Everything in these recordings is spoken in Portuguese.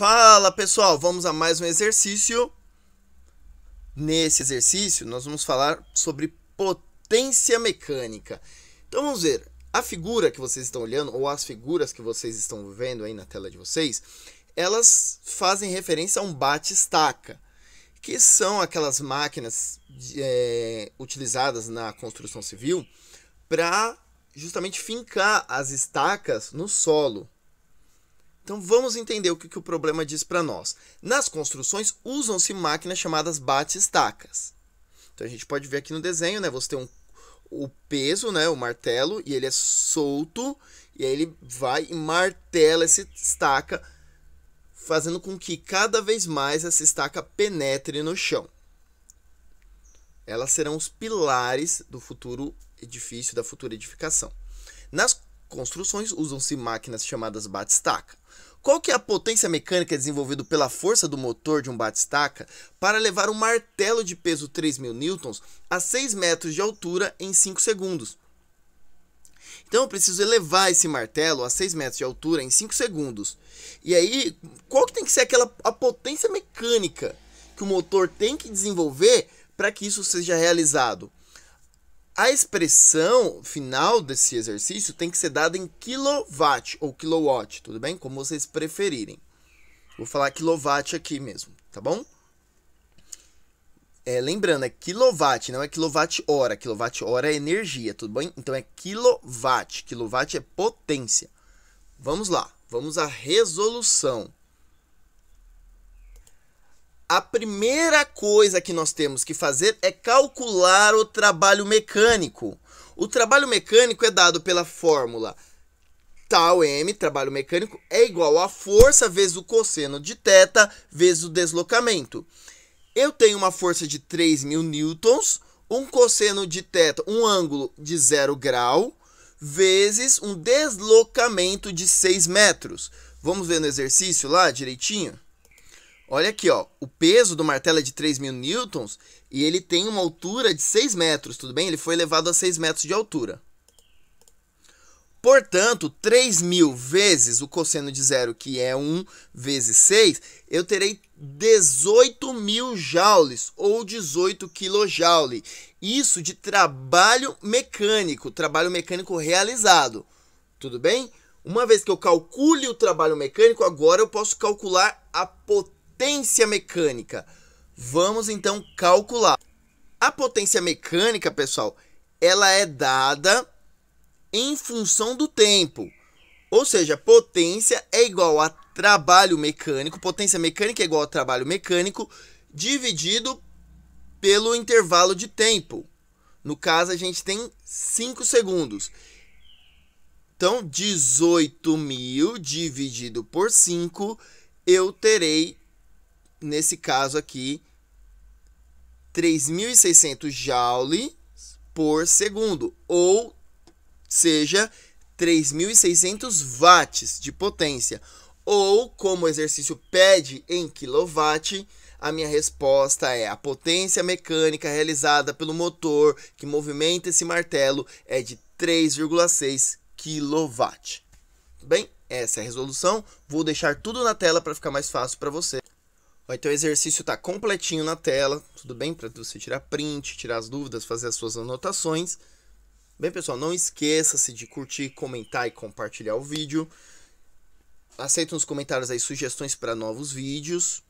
Fala pessoal, vamos a mais um exercício. Nesse exercício, nós vamos falar sobre potência mecânica. Então vamos ver. A figura que vocês estão olhando, ou as figuras que vocês estão vendo aí na tela de vocês, elas fazem referência a um bate-estaca, que são aquelas máquinas é, utilizadas na construção civil para justamente fincar as estacas no solo. Então vamos entender o que, que o problema diz para nós. Nas construções usam-se máquinas chamadas bate-estacas. Então a gente pode ver aqui no desenho, né? Você tem um, o peso, né? O martelo, e ele é solto, e aí ele vai e martela essa estaca, fazendo com que cada vez mais essa estaca penetre no chão. Elas serão os pilares do futuro edifício, da futura edificação. Nas construções usam-se máquinas chamadas batistaca. Qual que é a potência mecânica desenvolvida pela força do motor de um batistaca para levar um martelo de peso 3.000 newtons a 6 metros de altura em 5 segundos? Então eu preciso elevar esse martelo a 6 metros de altura em 5 segundos. E aí, qual que tem que ser aquela a potência mecânica que o motor tem que desenvolver para que isso seja realizado? a expressão final desse exercício tem que ser dada em kilowatt ou kilowatt, tudo bem? Como vocês preferirem. Vou falar kilowatt aqui mesmo, tá bom? É, lembrando, é kilowatt, não é quilowatt-hora. Quilowatt-hora é energia, tudo bem? Então é kilowatt. Kilowatt é potência. Vamos lá, vamos à resolução a primeira coisa que nós temos que fazer é calcular o trabalho mecânico. O trabalho mecânico é dado pela fórmula tal M, trabalho mecânico, é igual a força vezes o cosseno de θ vezes o deslocamento. Eu tenho uma força de 3.000 newtons, um cosseno de θ, um ângulo de zero grau, vezes um deslocamento de 6 metros. Vamos ver no exercício lá direitinho? Olha aqui, ó. O peso do martelo é de 3 mil newtons e ele tem uma altura de 6 metros, tudo bem? Ele foi elevado a 6 metros de altura. Portanto, 3 mil vezes o cosseno de zero, que é 1 vezes 6, eu terei 18 mil joules ou 18 kilojoule. Isso de trabalho mecânico, trabalho mecânico realizado, tudo bem? Uma vez que eu calcule o trabalho mecânico, agora eu posso calcular a potência potência mecânica. Vamos então calcular. A potência mecânica, pessoal, ela é dada em função do tempo. Ou seja, potência é igual a trabalho mecânico, potência mecânica é igual a trabalho mecânico dividido pelo intervalo de tempo. No caso, a gente tem 5 segundos. Então, 18 mil dividido por 5, eu terei nesse caso aqui, 3.600 joules por segundo, ou seja, 3.600 watts de potência. Ou, como o exercício pede em quilowatt, a minha resposta é a potência mecânica realizada pelo motor que movimenta esse martelo é de 3,6 kW. Bem, essa é a resolução. Vou deixar tudo na tela para ficar mais fácil para você. Vai ter o exercício tá completinho na tela, tudo bem? Para você tirar print, tirar as dúvidas, fazer as suas anotações. Bem, pessoal, não esqueça-se de curtir, comentar e compartilhar o vídeo. Aceito nos comentários aí sugestões para novos vídeos.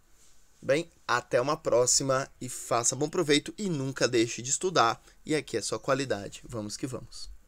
Bem, até uma próxima e faça bom proveito e nunca deixe de estudar. E aqui é sua qualidade. Vamos que vamos.